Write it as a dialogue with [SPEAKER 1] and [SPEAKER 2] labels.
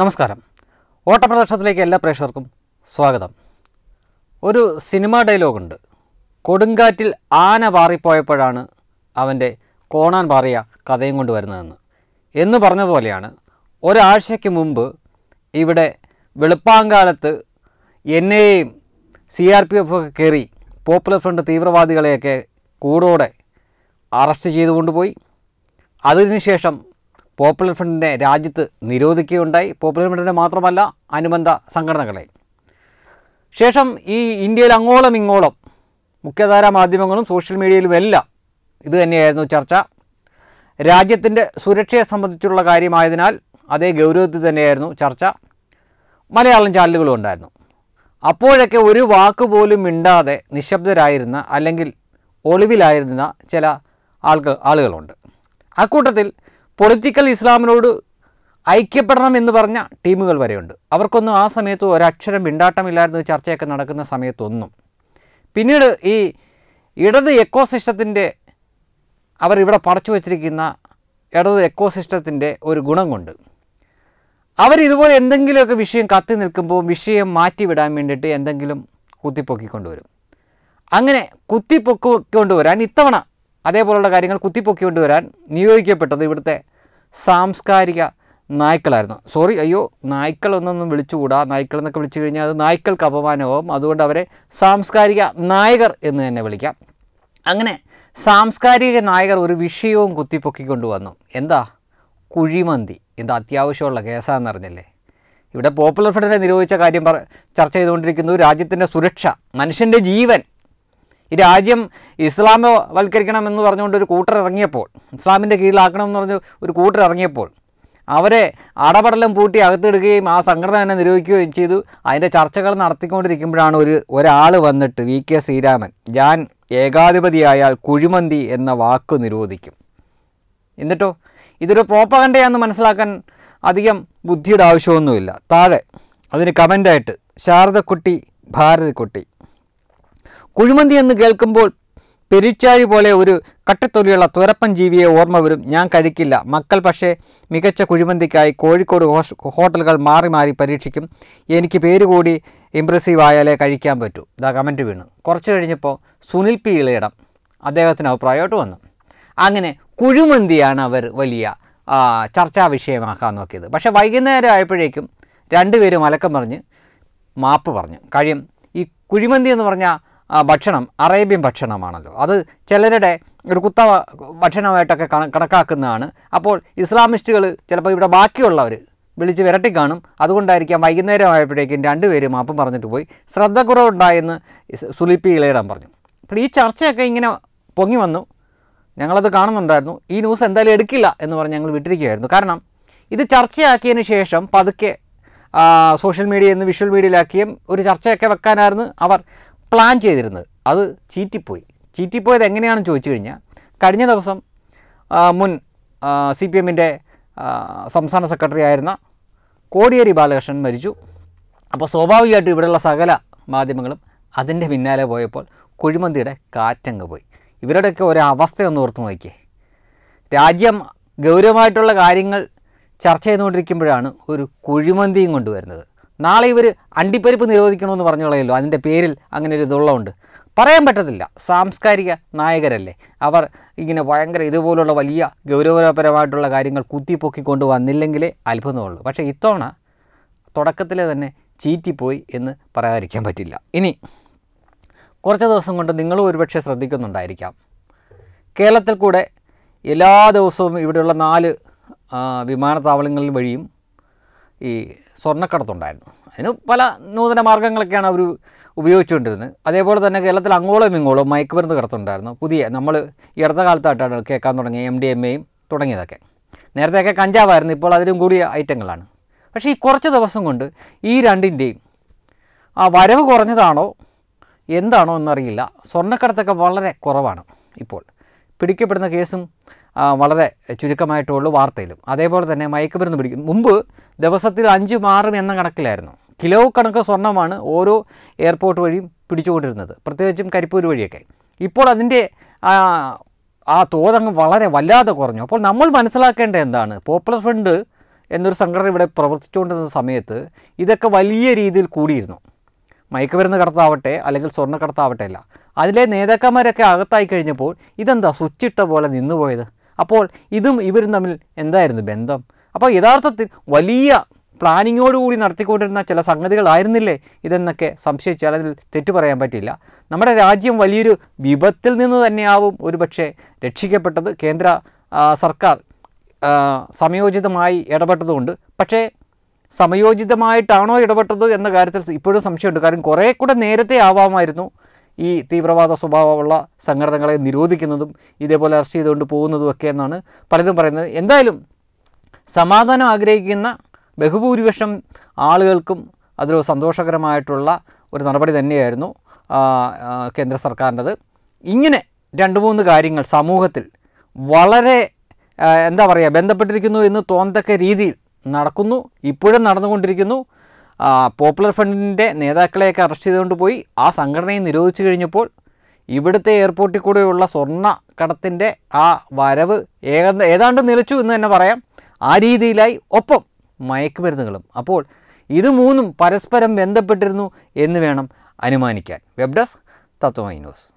[SPEAKER 1] നമസ്കാരം ഓട്ടപ്രദർശനത്തിലേക്ക് എല്ലാ പ്രേക്ഷകർക്കും സ്വാഗതം ഒരു സിനിമ ഡയലോഗുണ്ട് കൊടുങ്കാറ്റിൽ ആന പാറിപ്പോയപ്പോഴാണ് അവൻ്റെ കോണാൻ പാറിയ കഥയും കൊണ്ട് വരുന്നതെന്ന് എന്ന് പറഞ്ഞ പോലെയാണ് ഒരാഴ്ചയ്ക്ക് മുമ്പ് ഇവിടെ വെളുപ്പാങ്കാലത്ത് എൻ എയും സി ആർ പി എഫ് ഒക്കെ കയറി പോപ്പുലർ ഫ്രണ്ട് തീവ്രവാദികളെയൊക്കെ കൂടോടെ അറസ്റ്റ് ചെയ്തു കൊണ്ടുപോയി അതിനുശേഷം പോപ്പുലർ ഫ്രണ്ടിനെ രാജ്യത്ത് നിരോധിക്കുകയുണ്ടായി പോപ്പുലർ ഫ്രണ്ടിനെ മാത്രമല്ല അനുബന്ധ സംഘടനകളെ ശേഷം ഈ ഇന്ത്യയിൽ അങ്ങോളം ഇങ്ങോളം മുഖ്യധാരാ മാധ്യമങ്ങളും സോഷ്യൽ മീഡിയയിലും എല്ലാം ഇത് തന്നെയായിരുന്നു ചർച്ച രാജ്യത്തിൻ്റെ സുരക്ഷയെ സംബന്ധിച്ചുള്ള കാര്യമായതിനാൽ അതേ ഗൗരവത്തിൽ തന്നെയായിരുന്നു ചർച്ച മലയാളം ചാനലുകളും ഉണ്ടായിരുന്നു അപ്പോഴൊക്കെ ഒരു വാക്ക് പോലും മിണ്ടാതെ നിശബ്ദരായിരുന്ന അല്ലെങ്കിൽ ഒളിവിലായിരുന്ന ചില ആൾക്ക് ആളുകളുണ്ട് അക്കൂട്ടത്തിൽ പൊളിറ്റിക്കൽ ഇസ്ലാമിനോട് ഐക്യപ്പെടണം എന്ന് പറഞ്ഞ ടീമുകൾ വരെയുണ്ട് അവർക്കൊന്നും ആ സമയത്ത് ഒരക്ഷരം മിണ്ടാട്ടമില്ലായിരുന്നു ചർച്ചയൊക്കെ നടക്കുന്ന സമയത്തൊന്നും പിന്നീട് ഈ ഇടത് എക്കോസിസ്റ്റത്തിൻ്റെ അവരിവിടെ പടച്ചു വച്ചിരിക്കുന്ന ഇടത് എക്കോസിസ്റ്റത്തിൻ്റെ ഒരു ഗുണം കൊണ്ട് അവരിതുപോലെ എന്തെങ്കിലുമൊക്കെ വിഷയം കത്തി നിൽക്കുമ്പോൾ വിഷയം മാറ്റിവിടാൻ വേണ്ടിയിട്ട് എന്തെങ്കിലും കുത്തിപ്പൊക്കിക്കൊണ്ടുവരും അങ്ങനെ കുത്തിപ്പൊക്കിക്കൊണ്ടുവരാൻ ഇത്തവണ അതേപോലുള്ള കാര്യങ്ങൾ കുത്തിപ്പൊക്കി കൊണ്ടുവരാൻ നിയോഗിക്കപ്പെട്ടത് ഇവിടുത്തെ സാംസ്കാരിക നായ്ക്കളായിരുന്നു സോറി അയ്യോ നായ്ക്കളൊന്നൊന്നും വിളിച്ചുകൂടാ എന്നൊക്കെ വിളിച്ചു കഴിഞ്ഞാൽ അത് നായ്ക്കൾക്ക് അപമാനമാവും അതുകൊണ്ട് അവരെ സാംസ്കാരിക നായകർ എന്ന് തന്നെ വിളിക്കാം അങ്ങനെ സാംസ്കാരിക നായകർ ഒരു വിഷയവും കുത്തിപ്പൊക്കിക്കൊണ്ട് വന്നു എന്താ കുഴിമന്തി എന്താ അത്യാവശ്യമുള്ള കേസാന്ന് അറിഞ്ഞല്ലേ ഇവിടെ പോപ്പുലർ ഫ്രണ്ടിനെ നിരോധിച്ച കാര്യം പറ ചർച്ച ചെയ്തുകൊണ്ടിരിക്കുന്നു രാജ്യത്തിൻ്റെ സുരക്ഷ മനുഷ്യൻ്റെ ജീവൻ ഈ രാജ്യം ഇസ്ലാമവൽക്കരിക്കണം എന്ന് പറഞ്ഞുകൊണ്ട് ഒരു കൂട്ടർ ഇറങ്ങിയപ്പോൾ ഇസ്ലാമിൻ്റെ കീഴിലാക്കണം എന്ന് പറഞ്ഞ് ഒരു കൂട്ടർ ഇറങ്ങിയപ്പോൾ അവരെ അടപടലം പൂട്ടി അകത്തിടുകയും ആ സംഘടന തന്നെ നിരോധിക്കുകയും ചെയ്തു അതിൻ്റെ ചർച്ചകൾ നടത്തിക്കൊണ്ടിരിക്കുമ്പോഴാണ് ഒരു ഒരാൾ വന്നിട്ട് വി കെ ശ്രീരാമൻ ഞാൻ ഏകാധിപതിയായാൽ കുഴിമന്തി എന്ന വാക്ക് നിരോധിക്കും എന്നിട്ടോ ഇതൊരു പ്രോപ്പകണ്ടയാന്ന് മനസ്സിലാക്കാൻ അധികം ബുദ്ധിയുടെ ആവശ്യമൊന്നുമില്ല താഴെ അതിന് കമൻ്റായിട്ട് ശാരദക്കുട്ടി ഭാരതിക്കുട്ടി കുഴിമന്തി എന്ന് കേൾക്കുമ്പോൾ പെരിച്ചാഴി പോലെ ഒരു കട്ടത്തൊലിയുള്ള തുരപ്പൻ ജീവിയെ ഓർമ്മ വരും ഞാൻ കഴിക്കില്ല മക്കൾ പക്ഷേ മികച്ച കുഴിമന്തിക്കായി കോഴിക്കോട് ഹോട്ടലുകൾ മാറി മാറി പരീക്ഷിക്കും എനിക്ക് പേര് കൂടി ഇംപ്രസീവ് ആയാലേ കഴിക്കാൻ പറ്റൂ ഇതാ കമൻറ്റ് വീണു കുറച്ച് കഴിഞ്ഞപ്പോൾ സുനിൽ പി ഇളയിടം അദ്ദേഹത്തിന് അഭിപ്രായമായിട്ട് വന്നു അങ്ങനെ കുഴിമന്തിയാണ് അവർ വലിയ ചർച്ചാ വിഷയമാക്കാൻ നോക്കിയത് പക്ഷേ വൈകുന്നേരം ആയപ്പോഴേക്കും രണ്ടുപേരും അലക്കം പറഞ്ഞ് മാപ്പ് പറഞ്ഞു കാര്യം ഈ കുഴിമന്തി എന്ന് പറഞ്ഞാൽ ഭക്ഷണം അറേബ്യൻ ഭക്ഷണമാണല്ലോ അത് ചിലരുടെ ഒരു കുത്ത ഭക്ഷണമായിട്ടൊക്കെ കണക്കാക്കുന്നതാണ് അപ്പോൾ ഇസ്ലാമിസ്റ്റുകൾ ചിലപ്പോൾ ഇവിടെ ബാക്കിയുള്ളവർ വിളിച്ച് വിരട്ടി കാണും അതുകൊണ്ടായിരിക്കാം വൈകുന്നേരം ആയപ്പോഴേക്കും രണ്ടുപേരും മാപ്പം പറഞ്ഞിട്ട് പോയി കുറവുണ്ടായെന്ന് സുലിപ്പി ഇളയിടാൻ പറഞ്ഞു അപ്പോൾ ഈ ചർച്ചയൊക്കെ ഇങ്ങനെ പൊങ്ങി വന്നു ഞങ്ങളത് കാണുന്നുണ്ടായിരുന്നു ഈ ന്യൂസ് എന്തായാലും എടുക്കില്ല എന്ന് പറഞ്ഞ് ഞങ്ങൾ വിട്ടിരിക്കുകയായിരുന്നു കാരണം ഇത് ചർച്ചയാക്കിയതിന് ശേഷം പതുക്കെ സോഷ്യൽ മീഡിയ എന്ന് വിഷ്വൽ മീഡിയയിലാക്കിയും ഒരു ചർച്ചയൊക്കെ വെക്കാനായിരുന്നു അവർ പ്ലാൻ ചെയ്തിരുന്നത് അത് ചീറ്റിപ്പോയി ചീറ്റിപ്പോയത് എങ്ങനെയാണെന്ന് ചോദിച്ചു കഴിഞ്ഞാൽ കഴിഞ്ഞ ദിവസം മുൻ സി പി എമ്മിൻ്റെ സംസ്ഥാന സെക്രട്ടറി ആയിരുന്ന കോടിയേരി ബാലകൃഷ്ണൻ മരിച്ചു അപ്പോൾ സ്വാഭാവികമായിട്ടും ഇവിടെയുള്ള സകല മാധ്യമങ്ങളും അതിൻ്റെ പിന്നാലെ പോയപ്പോൾ കുഴിമന്തിയുടെ കാറ്റങ്ങ് പോയി ഇവരുടെയൊക്കെ ഒരു അവസ്ഥയൊന്ന് ഓർത്ത് നോക്കിയേ രാജ്യം ഗൗരവമായിട്ടുള്ള കാര്യങ്ങൾ ചർച്ച ചെയ്തുകൊണ്ടിരിക്കുമ്പോഴാണ് ഒരു കുഴിമന്തിയും കൊണ്ടുവരുന്നത് നാളെ ഇവർ അണ്ടിപ്പരിപ്പ് നിരോധിക്കണമെന്ന് പറഞ്ഞു അതിൻ്റെ പേരിൽ അങ്ങനെ ഒരു ഇതുള്ളതുണ്ട് പറയാൻ പറ്റത്തില്ല സാംസ്കാരിക നായകരല്ലേ അവർ ഇങ്ങനെ ഭയങ്കര ഇതുപോലുള്ള വലിയ ഗൗരവപരമായിട്ടുള്ള കാര്യങ്ങൾ കുത്തിപ്പൊക്കിക്കൊണ്ട് വന്നില്ലെങ്കിലേ അത്ഭുതമുള്ളൂ പക്ഷേ ഇത്തവണ തുടക്കത്തിലെ തന്നെ ചീറ്റിപ്പോയി എന്ന് പറയാതിരിക്കാൻ പറ്റില്ല ഇനി കുറച്ച് ദിവസം കൊണ്ട് നിങ്ങളും ഒരുപക്ഷെ ശ്രദ്ധിക്കുന്നുണ്ടായിരിക്കാം കേരളത്തിൽ കൂടെ എല്ലാ ദിവസവും ഇവിടെയുള്ള നാല് വിമാനത്താവളങ്ങളിൽ വഴിയും ഈ സ്വർണ്ണക്കടത്തുണ്ടായിരുന്നു അതിന് പല നൂതന മാർഗ്ഗങ്ങളൊക്കെയാണ് അവർ ഉപയോഗിച്ചുകൊണ്ടിരുന്നത് അതേപോലെ തന്നെ കേരളത്തിൽ അങ്ങോളം ഇങ്ങോളം മയക്കുമരുന്ന് കടത്തുണ്ടായിരുന്നു പുതിയ നമ്മൾ ഈ അടുത്ത കാലത്തായിട്ടാണ് കേൾക്കാൻ തുടങ്ങിയ എം ഡി എം എയും തുടങ്ങിയതൊക്കെ നേരത്തെയൊക്കെ കഞ്ചാവായിരുന്നു ഇപ്പോൾ അതിലും കൂടിയ ഐറ്റങ്ങളാണ് പക്ഷേ ഈ കുറച്ച് ദിവസം കൊണ്ട് ഈ രണ്ടിൻ്റെയും ആ വരവ് കുറഞ്ഞതാണോ എന്താണോ എന്നറിയില്ല സ്വർണ്ണക്കടത്തൊക്കെ വളരെ കുറവാണ് ഇപ്പോൾ പിടിക്കപ്പെടുന്ന കേസും വളരെ ചുരുക്കമായിട്ടുള്ളൂ വാർത്തയിലും അതേപോലെ തന്നെ മയക്കുമരുന്ന് പിടിക്കും മുമ്പ് ദിവസത്തിൽ അഞ്ച് മാറും എന്ന കണക്കിലായിരുന്നു കിലോ കണക്ക് സ്വർണ്ണമാണ് ഓരോ എയർപോർട്ട് വഴിയും പിടിച്ചുകൊണ്ടിരുന്നത് പ്രത്യേകിച്ചും കരിപ്പൂർ വഴിയൊക്കെ ഇപ്പോൾ അതിൻ്റെ ആ തോതങ്ങ് വളരെ വല്ലാതെ കുറഞ്ഞു അപ്പോൾ നമ്മൾ മനസ്സിലാക്കേണ്ട എന്താണ് പോപ്പുലർ ഫ്രണ്ട് എന്നൊരു സംഘടന ഇവിടെ പ്രവർത്തിച്ചുകൊണ്ടിരുന്ന സമയത്ത് ഇതൊക്കെ വലിയ രീതിയിൽ കൂടിയിരുന്നു മയക്കുമരുന്ന് കടത്താവട്ടെ അല്ലെങ്കിൽ സ്വർണ്ണ കടത്താവട്ടെ അല്ല അതിലെ നേതാക്കന്മാരൊക്കെ അകത്തായി കഴിഞ്ഞപ്പോൾ ഇതെന്താ സ്വിച്ചിട്ട പോലെ നിന്നുപോയത് അപ്പോൾ ഇതും ഇവരും തമ്മിൽ എന്തായിരുന്നു ബന്ധം അപ്പോൾ യഥാർത്ഥത്തിൽ വലിയ പ്ലാനിങ്ങോടുകൂടി നടത്തിക്കൊണ്ടിരുന്ന ചില സംഗതികളായിരുന്നില്ലേ ഇതെന്നൊക്കെ സംശയിച്ചാൽ അതിൽ തെറ്റു പറയാൻ പറ്റില്ല നമ്മുടെ രാജ്യം വലിയൊരു വിപത്തിൽ നിന്ന് തന്നെയാവും ഒരു പക്ഷേ രക്ഷിക്കപ്പെട്ടത് കേന്ദ്ര സർക്കാർ സമയോചിതമായി ഇടപെട്ടതുകൊണ്ട് പക്ഷേ സമയോചിതമായിട്ടാണോ ഇടപെട്ടത് എന്ന കാര്യത്തിൽ ഇപ്പോഴും സംശയമുണ്ട് കാരണം കുറേ കൂടെ നേരത്തെ ആവാമായിരുന്നു ഈ തീവ്രവാദ സ്വഭാവമുള്ള സംഘടനകളെ നിരോധിക്കുന്നതും ഇതേപോലെ അറസ്റ്റ് ചെയ്തുകൊണ്ട് പോകുന്നതുമൊക്കെ എന്നാണ് പലരും പറയുന്നത് എന്തായാലും സമാധാനം ആഗ്രഹിക്കുന്ന ബഹുഭൂരിപക്ഷം ആളുകൾക്കും അതൊരു സന്തോഷകരമായിട്ടുള്ള ഒരു നടപടി തന്നെയായിരുന്നു കേന്ദ്ര സർക്കാരിൻ്റെത് ഇങ്ങനെ രണ്ട് മൂന്ന് കാര്യങ്ങൾ സമൂഹത്തിൽ വളരെ എന്താ പറയുക ബന്ധപ്പെട്ടിരിക്കുന്നു എന്ന് തോന്നത്തക്ക രീതിയിൽ നടക്കുന്നു ഇപ്പോഴും നടന്നുകൊണ്ടിരിക്കുന്നു പോപ്പുലർ ഫ്രണ്ടിൻ്റെ നേതാക്കളെയൊക്കെ അറസ്റ്റ് ചെയ്തുകൊണ്ട് പോയി ആ സംഘടനയെ നിരോധിച്ചു കഴിഞ്ഞപ്പോൾ ഇവിടുത്തെ എയർപോർട്ടിൽ കൂടെയുള്ള സ്വർണ്ണ കടത്തിൻ്റെ ആ വരവ് ഏക ഏതാണ്ട് നിലച്ചു എന്ന് തന്നെ പറയാം ആ രീതിയിലായി ഒപ്പം മയക്കുമരുന്നുകളും അപ്പോൾ ഇത് മൂന്നും പരസ്പരം ബന്ധപ്പെട്ടിരുന്നു എന്ന് വേണം അനുമാനിക്കാൻ വെബ് ഡെസ്ക് തത്വമൈ ന്യൂസ്